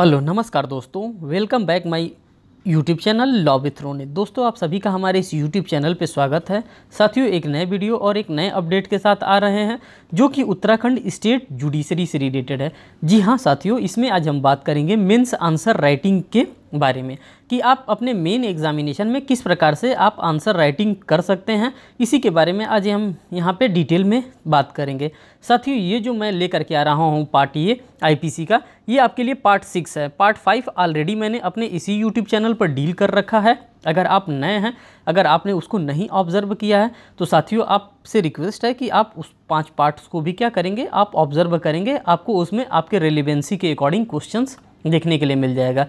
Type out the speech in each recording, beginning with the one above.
hello नमस्कार दोस्तों welcome back my YouTube channel law with रोने दोस्तों आप सभी का हमारे इस यूट्यूब चैनल पर स्वागत है साथियों एक नए वीडियो और एक नए अपडेट के साथ आ रहे हैं जो कि उत्तराखंड स्टेट जुडिशरी से रिलेटेड है जी हाँ साथियों इसमें आज हम बात करेंगे मेंस आंसर राइटिंग के बारे में कि आप अपने मेन एग्ज़ामिनेशन में किस प्रकार से आप आंसर राइटिंग कर सकते हैं इसी के बारे में आज हम यहाँ पे डिटेल में बात करेंगे साथियों ये जो मैं लेकर के आ रहा हूँ पार्ट ये आईपीसी का ये आपके लिए पार्ट सिक्स है पार्ट फाइव ऑलरेडी मैंने अपने इसी यूट्यूब चैनल पर डील कर रखा है अगर आप नए हैं अगर आपने उसको नहीं ऑब्ज़र्व किया है तो साथियों आपसे रिक्वेस्ट है कि आप उस पांच पार्ट्स को भी क्या करेंगे आप ऑब्ज़र्व करेंगे आपको उसमें आपके रेलिवेंसी के अकॉर्डिंग क्वेश्चंस देखने के लिए मिल जाएगा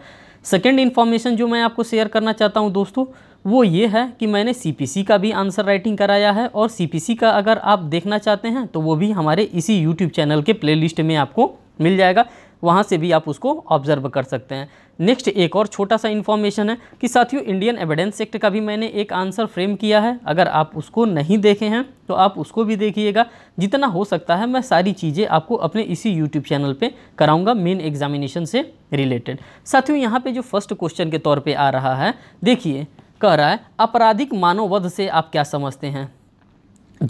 सेकेंड इन्फॉर्मेशन जो मैं आपको शेयर करना चाहता हूँ दोस्तों वो ये है कि मैंने सी का भी आंसर राइटिंग कराया है और सी का अगर आप देखना चाहते हैं तो वो भी हमारे इसी यूट्यूब चैनल के प्ले में आपको मिल जाएगा वहाँ से भी आप उसको ऑब्जर्व कर सकते हैं नेक्स्ट एक और छोटा सा इन्फॉर्मेशन है कि साथियों इंडियन एविडेंस एक्ट का भी मैंने एक आंसर फ्रेम किया है अगर आप उसको नहीं देखे हैं तो आप उसको भी देखिएगा जितना हो सकता है मैं सारी चीज़ें आपको अपने इसी यूट्यूब चैनल पे कराऊंगा मेन एग्जामिनेशन से रिलेटेड साथियों यहाँ पर जो फर्स्ट क्वेश्चन के तौर पर आ रहा है देखिए कह रहा है आपराधिक मानववध से आप क्या समझते हैं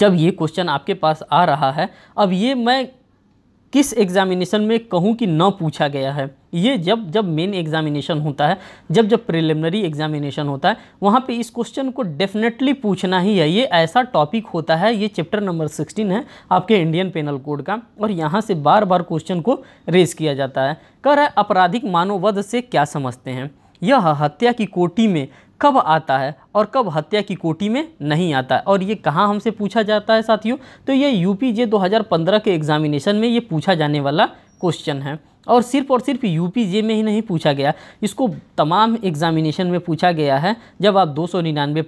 जब ये क्वेश्चन आपके पास आ रहा है अब ये मैं किस एग्ज़ामिनेशन में कहूँ कि न पूछा गया है ये जब जब मेन एग्ज़ामिनेशन होता है जब जब प्रिलिमिनरी एग्ज़ामिनेशन होता है वहाँ पे इस क्वेश्चन को डेफिनेटली पूछना ही है ये ऐसा टॉपिक होता है ये चैप्टर नंबर सिक्सटीन है आपके इंडियन पेनल कोड का और यहाँ से बार बार क्वेश्चन को रेज किया जाता है कर है आपराधिक मानववध से क्या समझते हैं यह हत्या की कोटि में कब आता है और कब हत्या की कोटी में नहीं आता है और ये कहाँ हमसे पूछा जाता है साथियों तो ये यूपी जे 2015 के एग्जामिनेशन में ये पूछा जाने वाला क्वेश्चन है और सिर्फ और सिर्फ यूपी जे में ही नहीं पूछा गया इसको तमाम एग्जामिनेशन में पूछा गया है जब आप दो सौ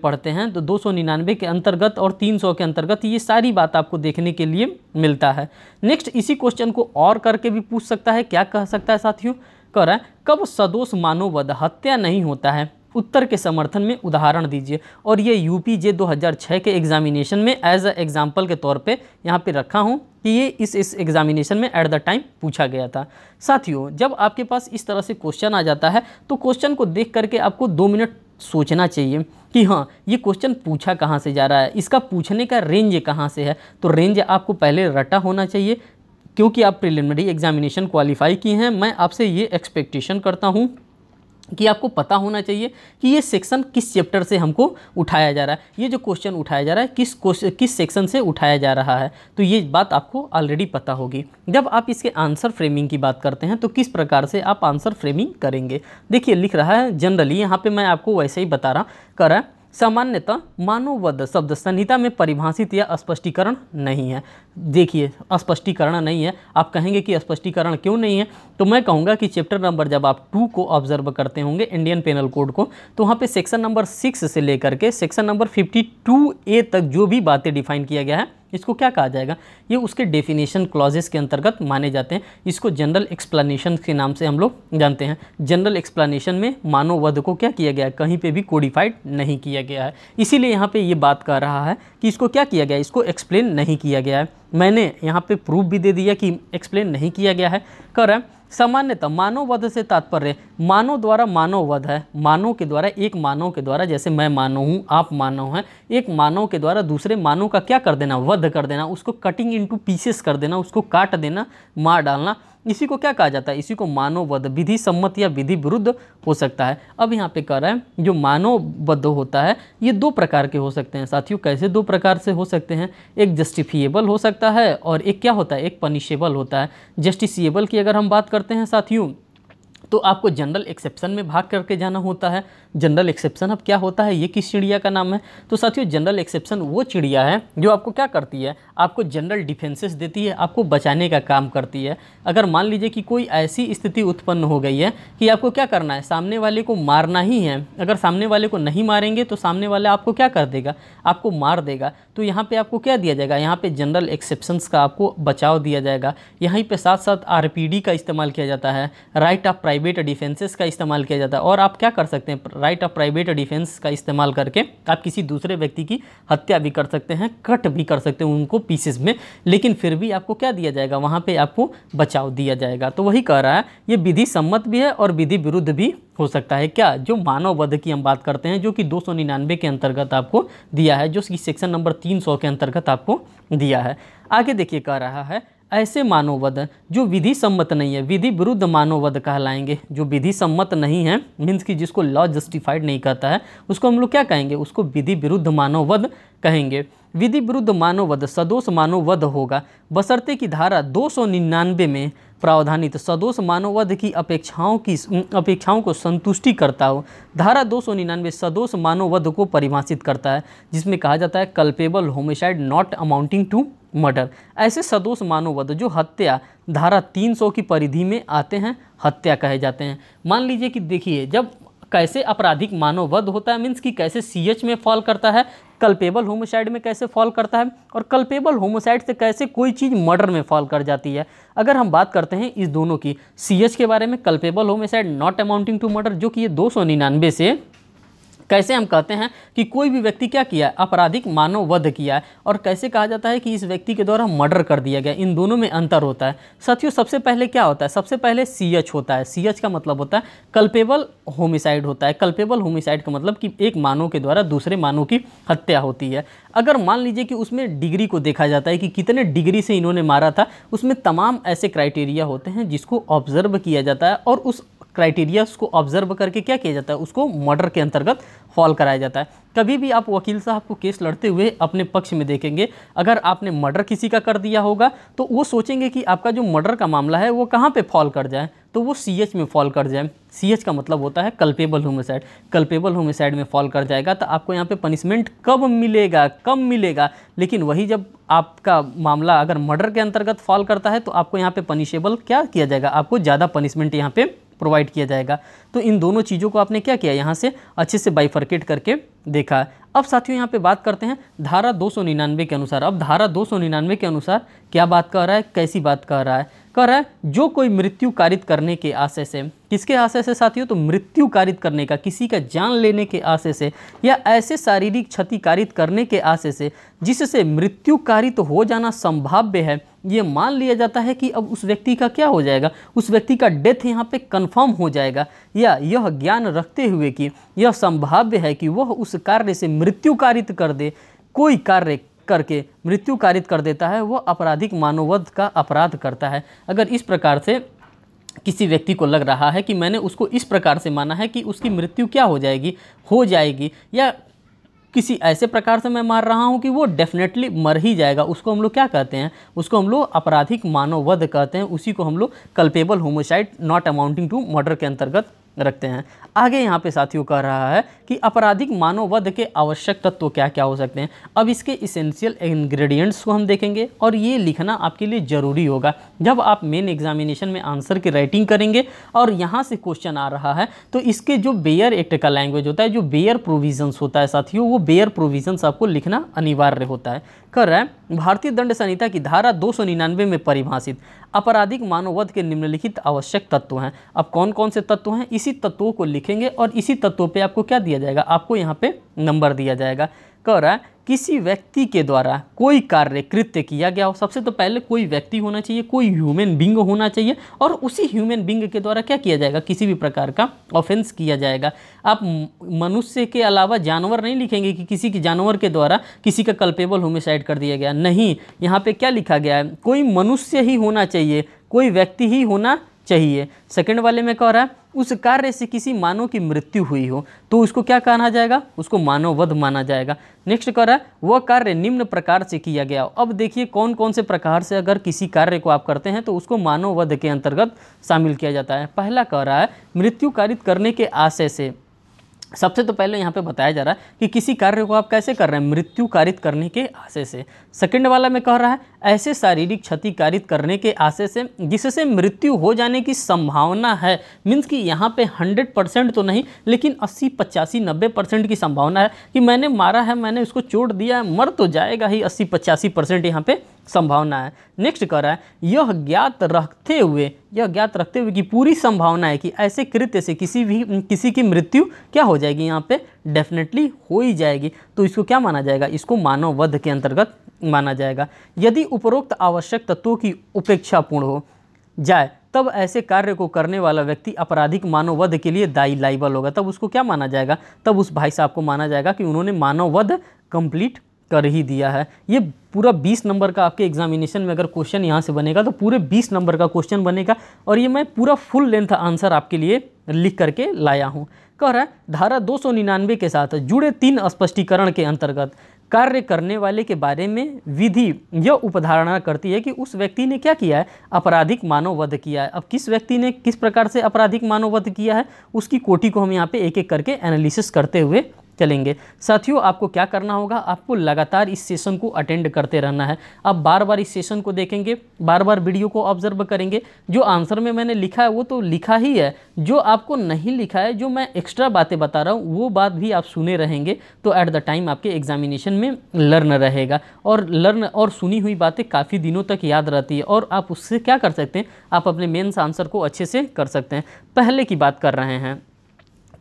पढ़ते हैं तो दो सौ के अंतर्गत और 300 के अंतर्गत ये सारी बात आपको देखने के लिए मिलता है नेक्स्ट इसी क्वेश्चन को और करके भी पूछ सकता है क्या कह सकता है साथियों कह रहा है कब सदोष मानव हत्या नहीं होता है उत्तर के समर्थन में उदाहरण दीजिए और ये यू पी जे दो के एग्ज़ामिनेशन में एज अ एग्ज़ाम्पल के तौर पे यहाँ पे रखा हूँ कि ये इस इस एग्ज़ामिनेशन में एट द टाइम पूछा गया था साथियों जब आपके पास इस तरह से क्वेश्चन आ जाता है तो क्वेश्चन को देख करके आपको दो मिनट सोचना चाहिए कि हाँ ये क्वेश्चन पूछा कहाँ से जा रहा है इसका पूछने का रेंज कहाँ से है तो रेंज आपको पहले रटा होना चाहिए क्योंकि आप प्रिलिमिनरी एग्ज़ामिनेशन क्वालिफाई किए हैं मैं आपसे ये एक्सपेक्टेशन करता हूँ कि आपको पता होना चाहिए कि ये सेक्शन किस चैप्टर से हमको उठाया जा रहा है ये जो क्वेश्चन उठाया जा रहा है किस किस सेक्शन से उठाया जा रहा है तो ये बात आपको ऑलरेडी पता होगी जब आप इसके आंसर फ्रेमिंग की बात करते हैं तो किस प्रकार से आप आंसर फ्रेमिंग करेंगे देखिए लिख रहा है जनरली यहाँ पर मैं आपको वैसे ही बता रहा करा सामान्यतः मानववध शब्द संहिता में परिभाषित या स्पष्टीकरण नहीं है देखिए स्पष्टीकरण नहीं है आप कहेंगे कि स्पष्टीकरण क्यों नहीं है तो मैं कहूँगा कि चैप्टर नंबर जब आप टू को ऑब्जर्व करते होंगे इंडियन पेनल कोड को तो वहाँ पे सेक्शन नंबर सिक्स से लेकर के section number fifty two A तक जो भी बातें डिफाइन किया गया है इसको क्या कहा जाएगा ये उसके डेफिनेशन क्लॉजेस के अंतर्गत माने जाते हैं इसको जनरल एक्सप्लानेशन के नाम से हम लोग जानते हैं जनरल एक्सप्लानेशन में मानव वध को क्या किया गया है कहीं पर भी कोडिफाइड नहीं किया गया है इसीलिए यहाँ पर ये बात कर रहा है कि इसको क्या किया गया इसको एक्सप्लेन नहीं किया गया है मैंने यहाँ पर प्रूफ भी दे दिया कि एक्सप्लेन नहीं किया गया है कर रहा है सामान्यतः मानव वध से तात्पर्य मानव द्वारा मानव वध है मानव के द्वारा एक मानव के द्वारा जैसे मैं मानव हूँ आप मानव हैं एक मानव के द्वारा दूसरे मानव का क्या कर देना वध कर देना उसको कटिंग इनटू पीसेस कर देना उसको काट देना मार डालना इसी को क्या कहा जाता है इसी को मानवबद्ध विधि सम्मत या विधि विरुद्ध हो सकता है अब यहाँ पे कह रहे हैं जो मानवबद्ध होता है ये दो प्रकार के हो सकते हैं साथियों कैसे दो प्रकार से हो सकते हैं एक जस्टिफिएबल हो सकता है और एक क्या होता है एक पनिशेबल होता है जस्टिसिएबल की अगर हम बात करते हैं साथियों तो आपको जनरल एक्सेप्शन में भाग करके जाना होता है जनरल एक्सेप्शन अब क्या होता है ये किस चिड़िया का नाम है तो साथियों जनरल एक्सेप्शन वो चिड़िया है जो आपको क्या करती है आपको जनरल डिफेंसेस देती है आपको बचाने का काम करती है अगर मान लीजिए कि कोई ऐसी स्थिति उत्पन्न हो गई है कि आपको क्या करना है सामने वाले को मारना ही है अगर सामने वाले को नहीं मारेंगे तो सामने वाला आपको क्या कर देगा आपको मार देगा तो यहाँ पर आपको क्या दिया जाएगा यहाँ पर जनरल एक्सेप्शंस का आपको बचाव दिया जाएगा यहीं पर साथ साथ आर का इस्तेमाल किया जाता है राइट ऑफ प्राइवेट डिफेंसेस का इस्तेमाल किया जाता है और आप क्या कर सकते हैं राइट ऑफ प्राइवेट डिफेंस का इस्तेमाल करके आप किसी दूसरे व्यक्ति की हत्या भी कर सकते हैं कट भी कर सकते हैं उनको पीसेस में लेकिन फिर भी आपको क्या दिया जाएगा वहाँ पर आपको बचाव दिया जाएगा तो वही कह रहा है ये विधि सम्मत भी है और विधि विरुद्ध भी हो सकता है क्या जो मानव वध की हम बात करते हैं जो कि दो के अंतर्गत आपको दिया है जो कि सेक्शन नंबर तीन के अंतर्गत आपको दिया है आगे देखिए कह रहा है ऐसे मानववध जो विधि सम्मत नहीं है विधि विरुद्ध मानववध कहलाएंगे जो विधि सम्मत नहीं है मीन्स कि जिसको लॉ जस्टिफाइड नहीं कहता है उसको हम लोग क्या कहेंगे उसको विधि विरुद्ध मानववध कहेंगे विधि विरुद्ध मानववध सदोष मानववध होगा बसरते की धारा निन्यानवे में प्रावधानित सदोष मानववध की अपेक्षाओं की अपेक्षाओं को संतुष्टि करता हो धारा निन्यानवे सदोष मानववध को परिभाषित करता है जिसमें कहा जाता है culpable homicide not amounting to murder ऐसे सदोष मानववध जो हत्या धारा 300 की परिधि में आते हैं हत्या कहे जाते हैं मान लीजिए कि देखिए जब कैसे आपराधिक मानववध होता है मीन्स कि कैसे सी एच में फॉल करता है कल्पेबल होमोसाइड में कैसे फॉल करता है और कल्पेबल होमोसाइड से कैसे कोई चीज़ मर्डर में फॉल कर जाती है अगर हम बात करते हैं इस दोनों की सी एच के बारे में culpable homicide not amounting to murder जो कि ये दो सौ निन्यानवे से कैसे हम कहते हैं कि कोई भी व्यक्ति क्या किया है आपराधिक मानव वध किया है और कैसे कहा जाता है कि इस व्यक्ति के द्वारा मर्डर कर दिया गया इन दोनों में अंतर होता है साथियों सबसे पहले क्या होता है सबसे पहले सी एच होता है सी एच का मतलब होता है कल्पेबल होमिसाइड होता है कल्पेबल होमिसाइड का मतलब कि एक मानव के द्वारा दूसरे मानव की हत्या होती है अगर मान लीजिए कि उसमें डिग्री को देखा जाता है कि कितने डिग्री से इन्होंने मारा था उसमें तमाम ऐसे क्राइटेरिया होते हैं जिसको ऑब्जर्व किया जाता है और उस क्राइटेरिया को ऑब्जर्व करके क्या किया जाता है उसको मर्डर के अंतर्गत फॉल कराया जाता है कभी भी आप वकील साहब को केस लड़ते हुए अपने पक्ष में देखेंगे अगर आपने मर्डर किसी का कर दिया होगा तो वो सोचेंगे कि आपका जो मर्डर का मामला है वो कहाँ पे फॉल कर जाए तो वो सी एच में फॉल कर जाए सी एच का मतलब होता है कल्पेबल होमिसाइड कल्पेबल होमिसाइड में फॉल कर जाएगा तो आपको यहाँ पे पनिशमेंट कब मिलेगा कम मिलेगा लेकिन वही जब आपका मामला अगर मर्डर के अंतर्गत फॉल करता है तो आपको यहाँ पे पनिशेबल क्या किया जाएगा आपको ज़्यादा पनिशमेंट यहाँ पे प्रोवाइड किया जाएगा तो इन दोनों चीज़ों को आपने क्या किया यहाँ से अच्छे से बाइफर्केट करके देखा अब साथियों यहाँ पे बात करते हैं धारा 299 के अनुसार अब धारा 299 के अनुसार क्या बात कह रहा है कैसी बात कह रहा है कह रहा है जो कोई मृत्यु कारित करने के आशय से किसके आशय से साथियों तो मृत्यु कारित करने का किसी का जान लेने के आशय से या ऐसे शारीरिक क्षति कारित करने के आशय से जिससे मृत्यु कारित हो जाना संभाव्य है ये मान लिया जाता है कि अब उस व्यक्ति का क्या हो जाएगा उस व्यक्ति का डेथ यहाँ पे कंफर्म हो जाएगा या यह ज्ञान रखते हुए कि यह संभाव्य है कि वह उस कार्य से मृत्यु कारित कर दे कोई कार्य करके मृत्यु कारित कर देता है वह आपराधिक मानववध का अपराध करता है अगर इस प्रकार से किसी व्यक्ति को लग रहा है कि मैंने उसको इस प्रकार से माना है कि उसकी मृत्यु क्या हो जाएगी हो जाएगी या किसी ऐसे प्रकार से मैं मार रहा हूँ कि वो डेफिनेटली मर ही जाएगा उसको हम लोग क्या कहते हैं उसको हम लोग आपराधिक मानववध कहते हैं उसी को हम लोग culpable homicide not amounting to murder के अंतर्गत रखते हैं आगे यहाँ पे साथियों कह रहा है कि आपराधिक मानववध के आवश्यक तत्व क्या क्या हो सकते हैं अब इसके इसेंशियल इंग्रेडिएंट्स को हम देखेंगे और ये लिखना आपके लिए ज़रूरी होगा जब आप मेन एग्जामिनेशन में आंसर की राइटिंग करेंगे और यहाँ से क्वेश्चन आ रहा है तो इसके जो बेयर एक्ट का लैंग्वेज होता है जो बेयर प्रोविजन्स होता है साथियों वो बेयर प्रोविजन्स आपको लिखना अनिवार्य होता है कर रहा है भारतीय दंड संहिता की धारा 299 में परिभाषित आपराधिक मानववध के निम्नलिखित आवश्यक तत्व हैं अब कौन कौन से तत्व हैं इसी तत्वों को लिखेंगे और इसी तत्वों पे आपको क्या दिया जाएगा आपको यहाँ पे नंबर दिया जाएगा कह रहा है किसी व्यक्ति के द्वारा कोई कार्य कृत्य किया गया हो सबसे तो पहले कोई व्यक्ति होना चाहिए कोई ह्यूमन बींग होना चाहिए और उसी ह्यूमन बींग के द्वारा क्या किया जाएगा किसी भी प्रकार का ऑफेंस किया जाएगा आप मनुष्य के अलावा जानवर नहीं लिखेंगे कि किसी के जानवर के द्वारा किसी का कल्पेबल होमिसाइड कर दिया गया नहीं यहाँ पर क्या लिखा गया है कोई मनुष्य ही होना चाहिए कोई व्यक्ति ही होना चाहिए सेकेंड वाले में कह रहा है उस कार्य से किसी मानव की मृत्यु हुई हो तो उसको क्या कहा जाएगा उसको मानववध माना जाएगा नेक्स्ट कर रहा है वह कार्य निम्न प्रकार से किया गया हो अब देखिए कौन कौन से प्रकार से अगर किसी कार्य को आप करते हैं तो उसको मानववध के अंतर्गत शामिल किया जाता है पहला कह रहा है मृत्यु कारित करने के आशय से सबसे तो पहले यहाँ पे बताया जा रहा है कि किसी कार्य को आप कैसे कर रहे हैं मृत्यु कारित करने के आशय से सेकंड वाला में कह रहा है ऐसे शारीरिक क्षति कारित करने के आशय से जिससे मृत्यु हो जाने की संभावना है मीन्स कि यहाँ पे 100 परसेंट तो नहीं लेकिन 80 पचासी नब्बे परसेंट की संभावना है कि मैंने मारा है मैंने उसको चोट दिया है मर तो जाएगा ही अस्सी पचासी परसेंट यहाँ पर संभावना है नेक्स्ट कह रहा है यह ज्ञात रखते हुए यह ज्ञात रखते हुए कि पूरी संभावना है कि ऐसे कृत्य से किसी भी किसी की मृत्यु क्या हो जाएगी यहाँ पे डेफिनेटली हो ही जाएगी तो इसको क्या माना जाएगा इसको मानव वध के अंतर्गत माना जाएगा यदि उपरोक्त आवश्यक तत्वों की उपेक्षापूर्ण हो जाए तब ऐसे कार्य को करने वाला व्यक्ति आपराधिक मानव वध के लिए दायी लाइबल होगा तब उसको क्या माना जाएगा तब उस भाई साहब को माना जाएगा कि उन्होंने मानव वध कंप्लीट कर ही दिया है ये पूरा 20 नंबर का आपके एग्जामिनेशन में अगर क्वेश्चन यहाँ से बनेगा तो पूरे 20 नंबर का क्वेश्चन बनेगा और ये मैं पूरा फुल लेंथ आंसर आपके लिए लिख करके लाया हूँ कह रहा है धारा दो के साथ जुड़े तीन स्पष्टीकरण के अंतर्गत कार्य करने वाले के बारे में विधि यह उपधारणा करती है कि उस व्यक्ति ने क्या किया है आपराधिक मानव वध किया है अब किस व्यक्ति ने किस प्रकार से आपराधिक मानव वध किया है उसकी कोटि को हम यहाँ पे एक एक करके एनालिसिस करते हुए चलेंगे साथियों आपको क्या करना होगा आपको लगातार इस सेशन को अटेंड करते रहना है आप बार बार इस सेशन को देखेंगे बार बार वीडियो को ऑब्जर्व करेंगे जो आंसर में मैंने लिखा है वो तो लिखा ही है जो आपको नहीं लिखा है जो मैं एक्स्ट्रा बातें बता रहा हूँ वो बात भी आप सुने रहेंगे तो ऐट द टाइम आपके एग्जामिनेशन में लर्न रहेगा और लर्न और सुनी हुई बातें काफ़ी दिनों तक याद रहती है और आप उससे क्या कर सकते हैं आप अपने मेन्स आंसर को अच्छे से कर सकते हैं पहले की बात कर रहे हैं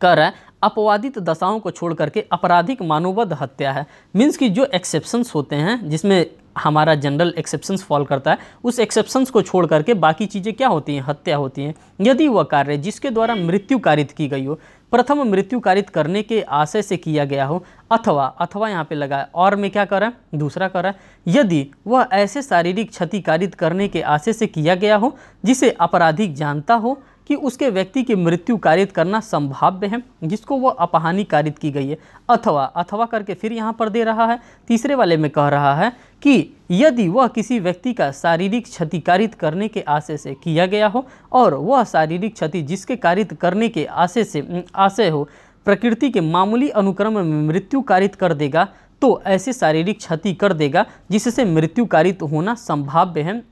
कर रहा है अपवादित दशाओं को छोड़ करके आपराधिक मानवबद्ध हत्या है मीन्स कि जो एक्सेप्शंस होते हैं जिसमें हमारा जनरल एक्सेप्शंस फॉल करता है उस एक्सेप्शंस को छोड़ करके बाकी चीज़ें क्या होती हैं हत्या होती हैं यदि वह कार्य जिसके द्वारा मृत्यु कारित की गई हो प्रथम मृत्यु कारित करने के आशय से किया गया हो अथवा अथवा यहाँ पे लगा है और में क्या करें दूसरा करें यदि वह ऐसे शारीरिक क्षति कारित करने के आशय से किया गया हो जिसे आपराधिक जानता हो कि उसके व्यक्ति की मृत्यु कारित करना संभाव्य है जिसको वह अपहानी कारित की गई है अथवा अथवा करके फिर यहाँ पर दे रहा है तीसरे वाले में कह रहा है कि यदि वह किसी व्यक्ति का शारीरिक क्षति कारित करने के आशय से किया गया हो और वह शारीरिक क्षति जिसके कारित करने के आशय से आशय हो प्रकृति के मामूली अनुक्रम में मृत्यु कारित कर देगा तो ऐसे शारीरिक क्षति कर देगा जिससे मृत्यु कारित होना संभाव्य है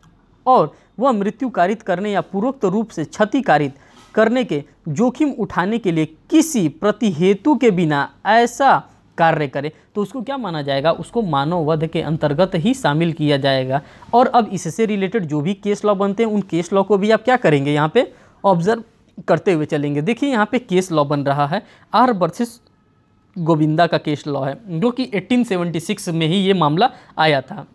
और मृत्यु मृत्युकारित करने या पूर्वोक्त रूप से क्षति कारित करने के जोखिम उठाने के लिए किसी प्रतिहेतु के बिना ऐसा कार्य करे तो उसको क्या माना जाएगा उसको मानव वध के अंतर्गत ही शामिल किया जाएगा और अब इससे रिलेटेड जो भी केस लॉ बनते हैं उन केस लॉ को भी आप क्या करेंगे यहाँ पे ऑब्जर्व करते हुए चलेंगे देखिए यहाँ पे केस लॉ बन रहा है आर वर्सेस गोविंदा का केस लॉ है जो कि 1876 में ही ये मामला आया था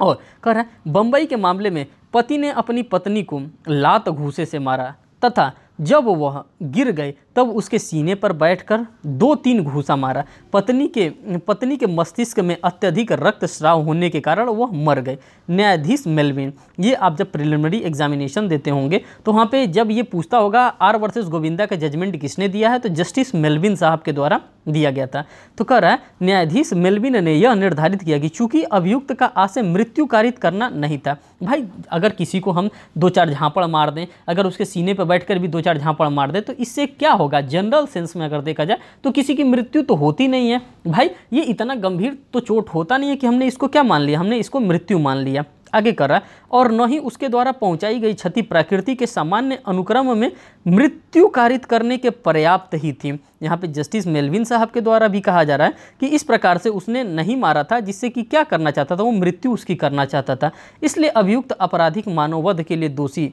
और कह रहा है बम्बई के मामले में पति ने अपनी पत्नी को लात घूसे से मारा तथा जब वह गिर गए तब उसके सीने पर बैठकर दो तीन घूसा मारा पत्नी के पत्नी के मस्तिष्क में अत्यधिक रक्तस्राव होने के कारण वह मर गए न्यायाधीश मेलविन ये आप जब प्रिलिमिनरी एग्जामिनेशन देते होंगे तो वहाँ पे जब ये पूछता होगा आर वर्सेस गोविंदा का जजमेंट किसने दिया है तो जस्टिस मेलविन साहब के द्वारा दिया गया था तो कह रहा है न्यायाधीश मेलविन ने यह निर्धारित किया कि चूंकि अभियुक्त का आशय मृत्यु कारित करना नहीं था भाई अगर किसी को हम दो चार झांपड़ मार दें अगर उसके सीने पर बैठकर भी दो चार झांपड़ मार दें तो इससे क्या होगा होगा जनरल सेंस में अगर देखा जाए तो किसी की मृत्यु तो होती नहीं है भाई ये इतना गंभीर तो चोट होता नहीं है कि हमने इसको क्या मान लिया हमने इसको मृत्यु मान लिया आगे कर रहा है और न ही उसके द्वारा पहुंचाई गई क्षति प्रकृति के सामान्य अनुक्रम में मृत्यु कारित करने के पर्याप्त ही थी यहाँ पे जस्टिस मेलविन साहब के द्वारा भी कहा जा रहा है कि इस प्रकार से उसने नहीं मारा था जिससे कि क्या करना चाहता था वो मृत्यु उसकी करना चाहता था इसलिए अभियुक्त आपराधिक मानववध के लिए दोषी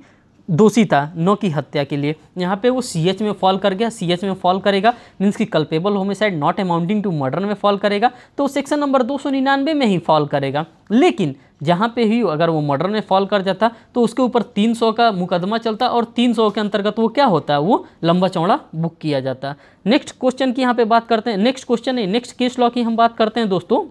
दोषी था नौ की हत्या के लिए यहाँ पे वो सी एच में फॉल कर गया सी एच में फॉल करेगा मीन्स की culpable homicide not amounting to murder में फॉल करेगा तो सेक्शन नंबर दो सौ निन्यानवे में ही फॉल करेगा लेकिन जहाँ पे ही अगर वो मर्डर में फॉल कर जाता तो उसके ऊपर 300 का मुकदमा चलता और 300 के अंतर्गत वो क्या होता है वो लंबा चौड़ा बुक किया जाता नेक्स्ट क्वेश्चन की यहाँ पे बात करते हैं नेक्स्ट क्वेश्चन है नेक्स्ट केस लॉ की हम बात करते हैं दोस्तों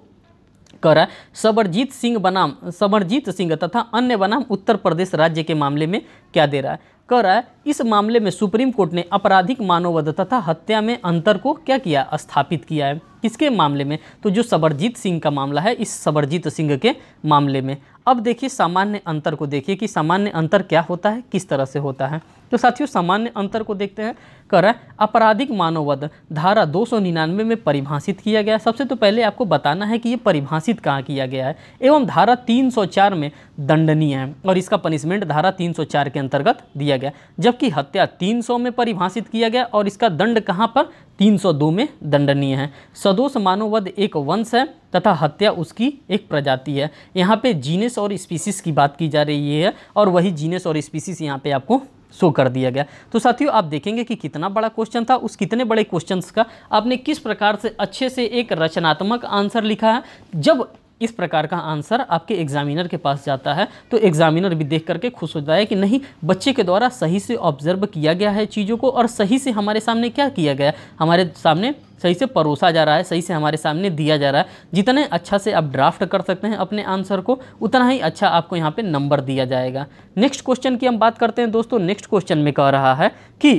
कर सबरजीत सिंह बनाम सबरजीत सिंह तथा अन्य बनाम उत्तर प्रदेश राज्य के मामले में क्या दे रहा है है इस मामले में सुप्रीम कोर्ट ने आपराधिक मानववध तथा हत्या में अंतर को क्या किया स्थापित किया है किसके मामले में तो जो सबरजीत सिंह का मामला है इस सबरजीत सिंह के मामले में अब देखिए सामान्य अंतर को देखिए कि सामान्य अंतर क्या होता है किस तरह से होता है तो साथियों सामान्य अंतर को देखते हैं कर रहा है आपराधिक मानववध धारा 299 में परिभाषित किया गया सबसे तो पहले आपको बताना है कि ये परिभाषित कहाँ किया गया है एवं धारा 304 में दंडनीय है और इसका पनिशमेंट धारा 304 के अंतर्गत दिया गया जबकि हत्या 300 में परिभाषित किया गया और इसका दंड कहाँ पर 302 में दंडनीय है सदोष मानववध एक वंश है तथा हत्या उसकी एक प्रजाति है यहाँ पे जीनेस और स्पीसीस की बात की जा रही है और वही जीनेस और स्पीसीस यहाँ पे आपको शो कर दिया गया तो साथियों आप देखेंगे कि कितना बड़ा क्वेश्चन था उस कितने बड़े क्वेश्चन का आपने किस प्रकार से अच्छे से एक रचनात्मक आंसर लिखा है जब इस प्रकार का आंसर आपके एग्जामिनर के पास जाता है तो एग्जामिनर भी देख करके खुश हो जाता है कि नहीं बच्चे के द्वारा सही से ऑब्जर्व किया गया है चीज़ों को और सही से हमारे सामने क्या किया गया हमारे सामने सही से परोसा जा रहा है सही से हमारे सामने दिया जा रहा है जितने अच्छा से आप ड्राफ्ट कर सकते हैं अपने आंसर को उतना ही अच्छा आपको यहाँ पे नंबर दिया जाएगा नेक्स्ट क्वेश्चन की हम बात करते हैं दोस्तों नेक्स्ट क्वेश्चन में कह रहा है कि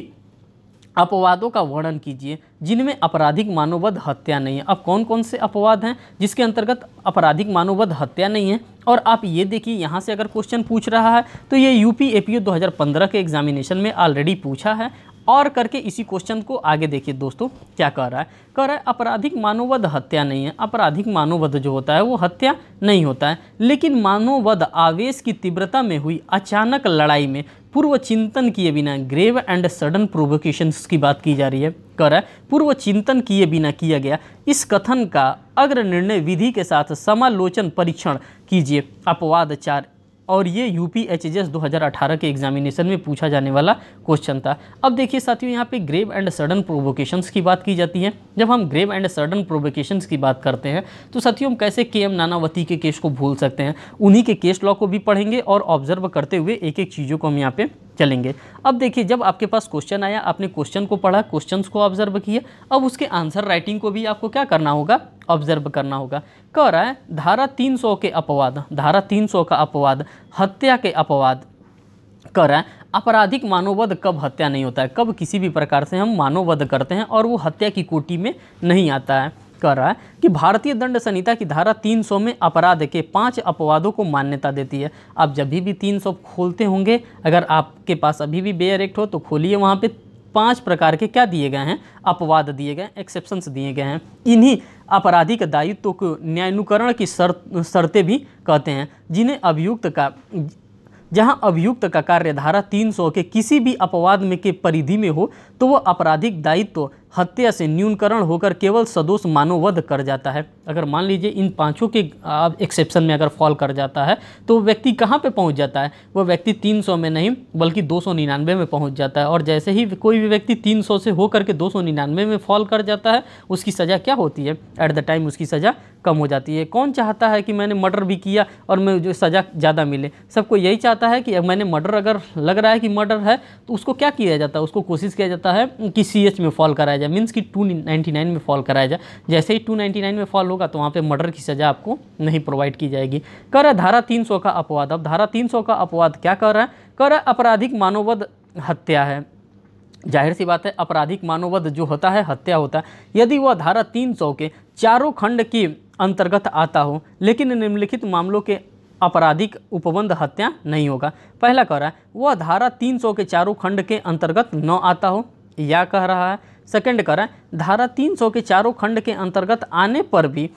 अपवादों का वर्णन कीजिए जिनमें आपराधिक मानवध हत्या नहीं है अब कौन कौन से अपवाद हैं जिसके अंतर्गत आपराधिक मानवध हत्या नहीं है और आप ये देखिए यहाँ से अगर क्वेश्चन पूछ रहा है तो ये यूपी एपीओ 2015 के एग्जामिनेशन में ऑलरेडी पूछा है और करके इसी क्वेश्चन को आगे देखिए दोस्तों क्या कह रहा है कह रहा है आपराधिक मानववध हत्या नहीं है आपराधिक मानववध जो होता है वो हत्या नहीं होता है लेकिन मानववध आवेश की तीव्रता में हुई अचानक लड़ाई में पूर्व चिंतन किए बिना ग्रेव एंड सडन प्रोवोकेशंस की बात की जा रही है रहा है पूर्व चिंतन किए बिना किया गया इस कथन का अग्र निर्णय विधि के साथ समालोचन परीक्षण कीजिए अपवाद चार और ये U P H H S दो के एग्जामिनेशन में पूछा जाने वाला क्वेश्चन था अब देखिए साथियों यहाँ पे ग्रेव एंड सडन प्रोवोकेशंस की बात की जाती है जब हम ग्रेव एंड सडन प्रोवोकेशंस की बात करते हैं तो साथियों हम कैसे के एम नानावती के केस को भूल सकते हैं उन्हीं के केस लॉ को भी पढ़ेंगे और ऑब्जर्व करते हुए एक एक चीज़ों को हम यहाँ पर चलेंगे अब देखिए जब आपके पास क्वेश्चन आया आपने क्वेश्चन को पढ़ा क्वेश्चन को ऑब्जर्व किया अब उसके आंसर राइटिंग को भी आपको क्या करना होगा ऑब्जर्व करना होगा कह रहा है धारा 300 के अपवाद धारा 300 का अपवाद हत्या के अपवाद कह रहा है आपराधिक मानववध कब हत्या नहीं होता है कब किसी भी प्रकार से हम मानववध करते हैं और वो हत्या की कोटि में नहीं आता है कर रहा है कि भारतीय दंड संहिता की धारा 300 में अपराध के पांच अपवादों को मान्यता देती है आप जब भी 300 खोलते होंगे अगर आपके पास अभी भी बेयर एक्ट हो तो खोलिए वहाँ पे पांच प्रकार के क्या दिए गए हैं अपवाद दिए गए एक्सेप्शंस दिए गए हैं इन्हीं आपराधिक दायित्व को न्यायानुकरण की शर्तें भी कहते हैं जिन्हें अभियुक्त का जहां अभियुक्त का कार्यधारा 300 के किसी भी अपवाद में के परिधि में हो तो वह आपराधिक दायित्व तो हत्या से न्यूनकरण होकर केवल सदोष मानववध कर जाता है अगर मान लीजिए इन पांचों के आप एक्सेप्शन में अगर फॉल कर जाता है तो व्यक्ति कहाँ पे पहुँच जाता है वह व्यक्ति 300 में नहीं बल्कि 299 में पहुँच जाता है और जैसे ही कोई भी व्यक्ति 300 से होकर के 299 में फॉल कर जाता है उसकी सज़ा क्या होती है एट द टाइम उसकी सज़ा कम हो जाती है कौन चाहता है कि मैंने मर्डर भी किया और मैं जो सज़ा ज़्यादा मिले सबको यही चाहता है कि मैंने मर्डर अगर लग रहा है कि मर्डर है तो उसको क्या किया जाता है उसको कोशिश किया जाता है कि सी में फॉल कराया जाए मीन्स कि 299 में फॉल कराया जाए जैसे ही 299 में फॉल होगा तो वहाँ पे मर्डर की सज़ा आपको नहीं प्रोवाइड की जाएगी कह रहा है धारा 300 का अपवाद अब धारा 300 का अपवाद क्या कर रहा है कह रहा है आपराधिक मानववध हत्या है जाहिर सी बात है आपराधिक मानववध जो होता है हत्या होता है यदि वह धारा 300 के चारों खंड के अंतर्गत आता हो लेकिन निम्नलिखित मामलों के आपराधिक उपबंध हत्या नहीं होगा पहला कह रहा है वह धारा 300 के चारों खंड के अंतर्गत न आता हो या कह रहा है सेकंड करें धारा 300 के चारों खंड के अंतर्गत आने पर भी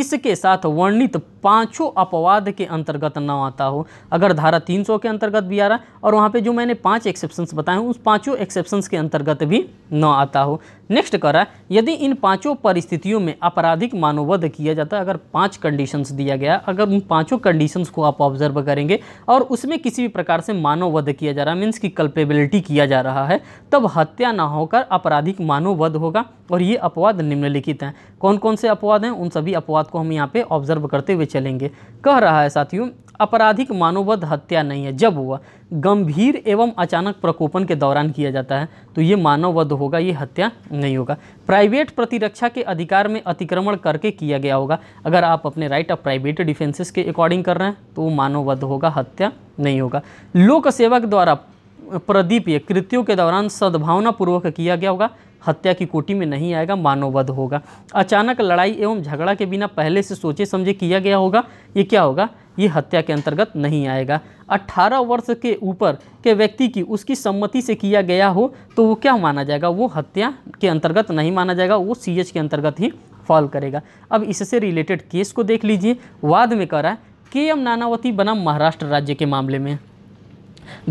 इसके साथ वर्णित पांचों अपवाद के अंतर्गत न आता हो अगर धारा 300 के अंतर्गत भी आ रहा और वहाँ पे जो मैंने पांच एक्सेप्शंस बताए उस पांचों एक्सेप्शंस के अंतर्गत भी न आता हो नेक्स्ट कर रहा है यदि इन पांचों परिस्थितियों में आपराधिक मानववध किया जाता है अगर पांच कंडीशंस दिया गया अगर उन पांचों कंडीशंस को आप ऑब्जर्व करेंगे और उसमें किसी भी प्रकार से मानववध किया जा रहा है मीन्स की कल्पेबिलिटी किया जा रहा है तब हत्या ना होकर आपराधिक मानववध होगा और ये अपवाद निम्नलिखित हैं कौन कौन से अपवाद हैं उन सभी अपवाद बात को हम यहाँ पे ऑब्जर्व करते हुए चलेंगे कह रहा है साथियों आपराधिक मानवध हत्या नहीं है जब हुआ गंभीर एवं अचानक प्रकोपन के दौरान किया जाता है तो ये मानवध होगा ये हत्या नहीं होगा प्राइवेट प्रतिरक्षा के अधिकार में अतिक्रमण करके किया गया होगा अगर आप अपने राइट ऑफ प्राइवेट डिफेंसेस के अकॉर्डिंग कर रहे हैं तो वो मानवध होगा हत्या नहीं होगा लोक सेवक द्वारा प्रदीपीय कृत्यों के दौरान सद्भावनापूर्वक किया गया होगा हत्या की कोटि में नहीं आएगा मानववध होगा अचानक लड़ाई एवं झगड़ा के बिना पहले से सोचे समझे किया गया होगा ये क्या होगा ये हत्या के अंतर्गत नहीं आएगा 18 वर्ष के ऊपर के व्यक्ति की उसकी सम्मति से किया गया हो तो वो क्या माना जाएगा वो हत्या के अंतर्गत नहीं माना जाएगा वो सी के अंतर्गत ही फॉल करेगा अब इससे रिलेटेड केस को देख लीजिए वाद में करा के एम नानावती बनाम महाराष्ट्र राज्य के मामले में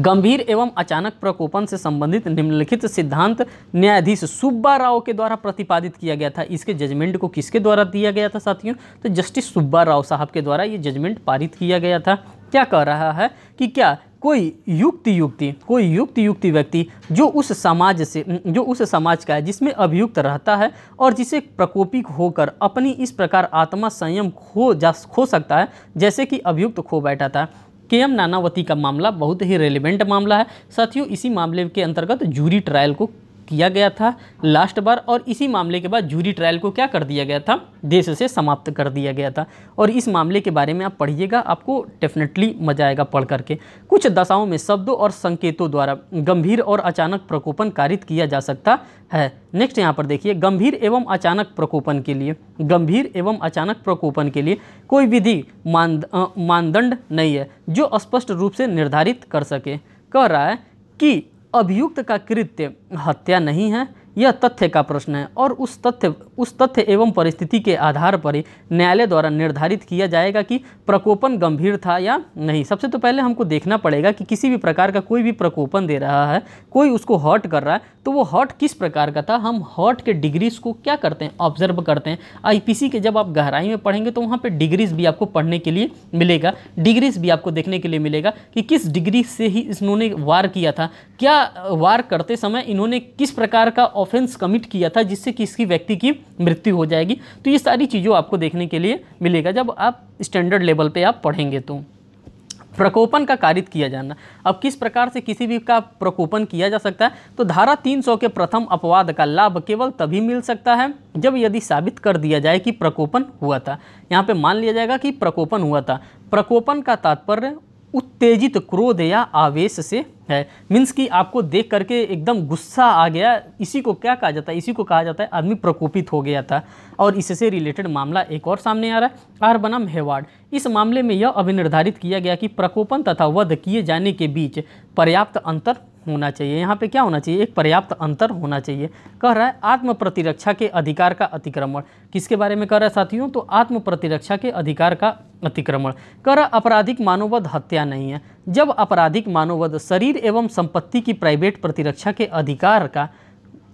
गंभीर एवं अचानक प्रकोपन से संबंधित निम्नलिखित सिद्धांत न्यायाधीश सुब्बा राव के द्वारा प्रतिपादित किया गया था इसके जजमेंट को किसके द्वारा दिया गया था साथियों तो जस्टिस सुब्बा राव साहब के द्वारा ये जजमेंट पारित किया गया था क्या कह रहा है कि क्या कोई युक्त युक्ति कोई युक्त युक्ति व्यक्ति जो उस समाज से जो उस समाज का है जिसमें अभियुक्त रहता है और जिसे प्रकोपिक होकर अपनी इस प्रकार आत्मा संयम खो जा खो सकता है जैसे कि अभियुक्त खो बैठा था के एम नानावती का मामला बहुत ही रेलिवेंट मामला है साथियों इसी मामले के अंतर्गत जूरी ट्रायल को किया गया था लास्ट बार और इसी मामले के बाद जूरी ट्रायल को क्या कर दिया गया था देश से समाप्त कर दिया गया था और इस मामले के बारे में आप पढ़िएगा आपको डेफिनेटली मजा आएगा पढ़ करके कुछ दशाओं में शब्दों और संकेतों द्वारा गंभीर और अचानक प्रकोपन कारित किया जा सकता है नेक्स्ट यहाँ पर देखिए गंभीर एवं अचानक प्रकोपन के लिए गंभीर एवं अचानक प्रकोपन के लिए कोई विधि मानदंड नहीं है जो स्पष्ट रूप से निर्धारित कर सके कह रहा है कि अभियुक्त का कृत्य हत्या नहीं है यह तथ्य का प्रश्न है और उस तथ्य उस तथ्य एवं परिस्थिति के आधार पर ही न्यायालय द्वारा निर्धारित किया जाएगा कि प्रकोपन गंभीर था या नहीं सबसे तो पहले हमको देखना पड़ेगा कि किसी भी प्रकार का कोई भी प्रकोपन दे रहा है कोई उसको हॉट कर रहा है तो वो हॉट किस प्रकार का था हम हॉट के डिग्रीज़ को क्या करते हैं ऑब्जर्व करते हैं आई के जब आप गहराई में पढ़ेंगे तो वहाँ पर डिग्रीज़ भी आपको पढ़ने के लिए मिलेगा डिग्रीज़ भी आपको देखने के लिए मिलेगा कि किस डिग्री से ही इन्होंने वार किया था क्या वार करते समय इन्होंने किस प्रकार का ऑफेंस कमिट किया था जिससे किसी व्यक्ति की मृत्यु हो जाएगी तो ये सारी चीज़ों आपको देखने के लिए मिलेगा जब आप स्टैंडर्ड लेवल पर आप पढ़ेंगे तो प्रकोपन का कारित किया जाना अब किस प्रकार से किसी भी का प्रकोपन किया जा सकता है तो धारा 300 के प्रथम अपवाद का लाभ केवल तभी मिल सकता है जब यदि साबित कर दिया जाए कि प्रकोपन हुआ था यहाँ पे मान लिया जाएगा कि प्रकोपन हुआ था प्रकोपन का तात्पर्य उत्तेजित क्रोध या आवेश से है मीन्स कि आपको देख करके एकदम गुस्सा आ गया इसी को क्या कहा जाता है इसी को कहा जाता है आदमी प्रकोपित हो गया था और इससे रिलेटेड मामला एक और सामने आ रहा है आर बनाम हेवाड इस मामले में यह अभिनिर्धारित किया गया कि प्रकोपन तथा वध किए जाने के बीच पर्याप्त अंतर होना चाहिए यहाँ पे क्या होना चाहिए एक पर्याप्त अंतर होना चाहिए कह रहा है आत्म प्रतिरक्षा के अधिकार का अतिक्रमण किसके बारे में कह रहा है साथियों तो आत्म प्रतिरक्षा के अधिकार का अतिक्रमण कह रहा है आपराधिक मानववध हत्या नहीं है जब आपराधिक मानववध शरीर एवं संपत्ति की प्राइवेट प्रतिरक्षा के अधिकार का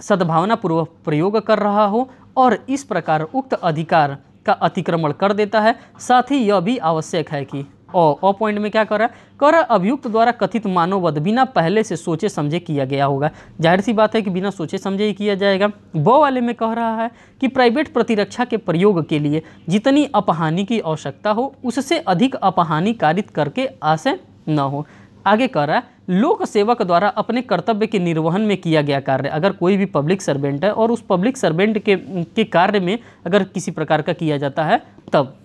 सद्भावनापूर्वक प्रयोग कर रहा हो और इस प्रकार उक्त अधिकार का अतिक्रमण कर देता है साथ ही यह भी आवश्यक है कि और पॉइंट में क्या करा कर अभियुक्त द्वारा कथित मानववध बिना पहले से सोचे समझे किया गया होगा जाहिर सी बात है कि बिना सोचे समझे ही किया जाएगा ब वाले में कह रहा है कि प्राइवेट प्रतिरक्षा के प्रयोग के लिए जितनी अपहानि की आवश्यकता हो उससे अधिक अपहानिकारित करके आशय न हो आगे कह रहा है लोक सेवक द्वारा अपने कर्तव्य के निर्वहन में किया गया कार्य अगर कोई भी पब्लिक सर्वेंट है और उस पब्लिक सर्वेंट के के कार्य में अगर किसी प्रकार का किया जाता है तब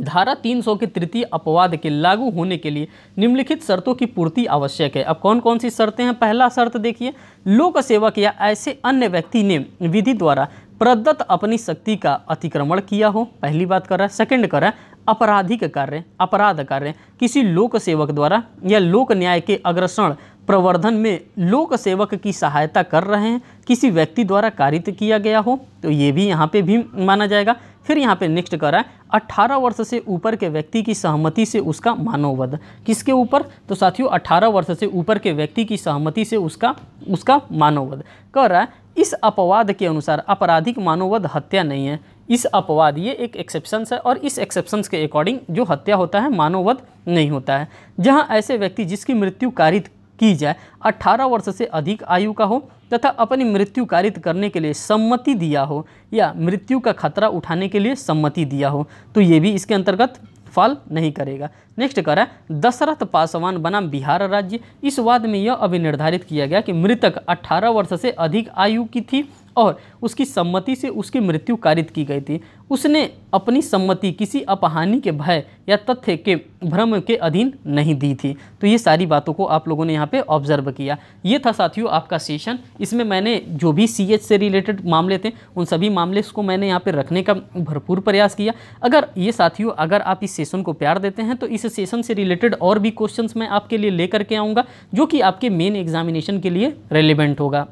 धारा 300 के तृतीय अपवाद के लागू होने के लिए निम्नलिखित शर्तों की पूर्ति आवश्यक है अब कौन कौन सी शर्तें हैं पहला शर्त देखिए लोक सेवक या ऐसे अन्य व्यक्ति ने विधि द्वारा प्रदत्त अपनी शक्ति का अतिक्रमण किया हो पहली बात कर रहा है सेकंड कर रहा है अपराधिक कार्य अपराध कार्य किसी लोक सेवक द्वारा या लोक न्याय के अग्रसरण प्रवर्धन में लोक सेवक की सहायता कर रहे हैं किसी व्यक्ति द्वारा कारित किया गया हो तो ये भी यहाँ पे भी माना जाएगा फिर यहाँ पे नेक्स्ट कर रहा है अट्ठारह वर्ष से ऊपर के व्यक्ति की सहमति से उसका मानववध किसके ऊपर तो साथियों अट्ठारह वर्ष से ऊपर के व्यक्ति की सहमति से उसका उसका मानववध कर रहा है इस अपवाद के अनुसार आपराधिक मानववध हत्या नहीं है इस अपवाद ये एक एक्सेप्शंस है और इस एक्सेप्शंस के अकॉर्डिंग जो हत्या होता है मानववध नहीं होता है जहाँ ऐसे व्यक्ति जिसकी मृत्यु कारित की जाए 18 वर्ष से अधिक आयु का हो तथा अपनी मृत्यु कारित करने के लिए सम्मति दिया हो या मृत्यु का खतरा उठाने के लिए सम्मति दिया हो तो ये भी इसके अंतर्गत फॉल नहीं करेगा नेक्स्ट करा दशरथ पासवान बनाम बिहार राज्य इस वाद में यह अभी निर्धारित किया गया कि मृतक 18 वर्ष से अधिक आयु की थी और उसकी सम्मति से उसकी मृत्यु कारित की गई थी उसने अपनी सम्मति किसी अपहानि के भय या तथ्य के भ्रम के अधीन नहीं दी थी तो ये सारी बातों को आप लोगों ने यहाँ पे ऑब्जर्व किया ये था साथियों आपका सेशन इसमें मैंने जो भी सी से रिलेटेड मामले थे उन सभी मामले को मैंने यहाँ पर रखने का भरपूर प्रयास किया अगर ये साथियों अगर आप इस सेशन को प्यार देते हैं तो इस सेशन से रिलेटेड और भी क्वेश्चन मैं आपके लिए लेकर के आऊँगा जो कि आपके मेन एग्जामिनेशन के लिए रेलिवेंट होगा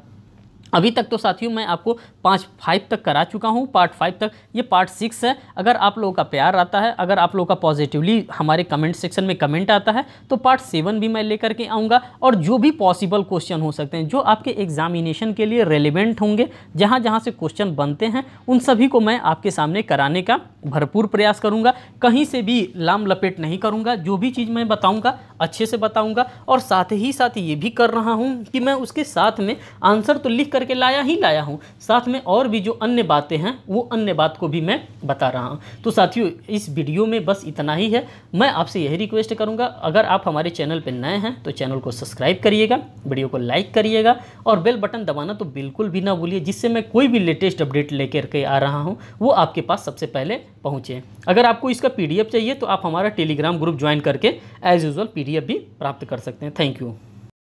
अभी तक तो साथियों मैं आपको पाँच फाइव तक करा चुका हूँ पार्ट फाइव तक ये पार्ट सिक्स है अगर आप लोगों का प्यार आता है अगर आप लोगों का पॉजिटिवली हमारे कमेंट सेक्शन में कमेंट आता है तो पार्ट सेवन भी मैं लेकर के आऊँगा और जो भी पॉसिबल क्वेश्चन हो सकते हैं जो आपके एग्जामिनेशन के लिए रेलिवेंट होंगे जहाँ जहाँ से क्वेश्चन बनते हैं उन सभी को मैं आपके सामने कराने का भरपूर प्रयास करूँगा कहीं से भी लाम लपेट नहीं करूँगा जो भी चीज़ मैं बताऊँगा अच्छे से बताऊँगा और साथ ही साथ ये भी कर रहा हूँ कि मैं उसके साथ में आंसर तो लिख कर करके लाया ही लाया हूँ साथ में और भी जो अन्य बातें हैं वो अन्य बात को भी मैं बता रहा हूँ तो साथियों इस वीडियो में बस इतना ही है मैं आपसे यही रिक्वेस्ट करूँगा अगर आप हमारे चैनल पर नए हैं तो चैनल को सब्सक्राइब करिएगा वीडियो को लाइक करिएगा और बेल बटन दबाना तो बिल्कुल भी ना भूलिए जिससे मैं कोई भी लेटेस्ट अपडेट लेकर के आ रहा हूँ वो आपके पास सबसे पहले पहुँचे अगर आपको इसका पी चाहिए तो आप हमारा टेलीग्राम ग्रुप ज्वाइन करके एज यूज़ुअल पी भी प्राप्त कर सकते हैं थैंक यू